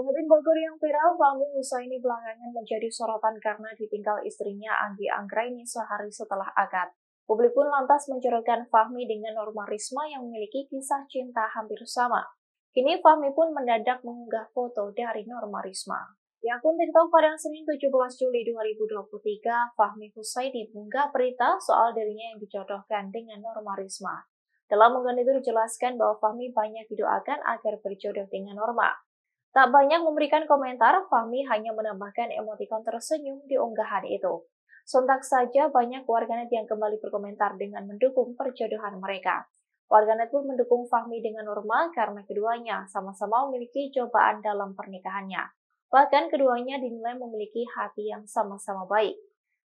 Pemimpin Bogor yang viral, Fahmi Husaini belakangan menjadi sorotan karena ditinggal istrinya Anggi Anggraini sehari setelah akad. Publik pun lantas mencurigakan Fahmi dengan Norma Risma yang memiliki kisah cinta hampir sama. Kini Fahmi pun mendadak mengunggah foto dari Norma Risma. Di akun TikTok pada Senin 17 Juli 2023, Fahmi Husaini mengunggah berita soal dirinya yang dicodohkan dengan Norma Risma. Dalam unggahan itu dijelaskan bahwa Fahmi banyak didoakan agar berjodoh dengan Norma. Tak banyak memberikan komentar, Fahmi hanya menambahkan emotikon tersenyum di unggahan itu. Sontak saja banyak warganet yang kembali berkomentar dengan mendukung perjodohan mereka. Warganet pun mendukung Fahmi dengan normal karena keduanya sama-sama memiliki cobaan dalam pernikahannya. Bahkan keduanya dinilai memiliki hati yang sama-sama baik.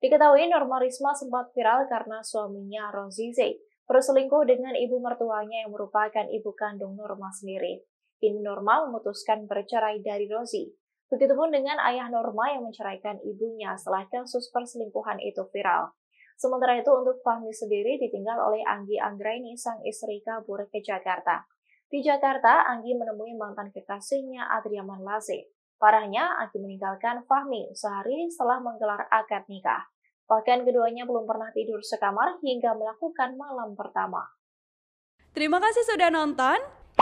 Diketahui Norma Risma sempat viral karena suaminya Rozize berselingkuh dengan ibu mertuanya yang merupakan ibu kandung Norma sendiri. Bin Norma memutuskan bercerai dari Rosie. Begitupun dengan ayah Norma yang menceraikan ibunya setelah kasus perselingkuhan itu viral. Sementara itu untuk Fahmi sendiri ditinggal oleh Anggi Anggraini sang istri kabur ke Jakarta. Di Jakarta, Anggi menemui mantan kekasihnya Adriaman Lase. Parahnya, Anggi meninggalkan Fahmi sehari setelah menggelar akad nikah. Bahkan keduanya belum pernah tidur sekamar hingga melakukan malam pertama. Terima kasih sudah nonton.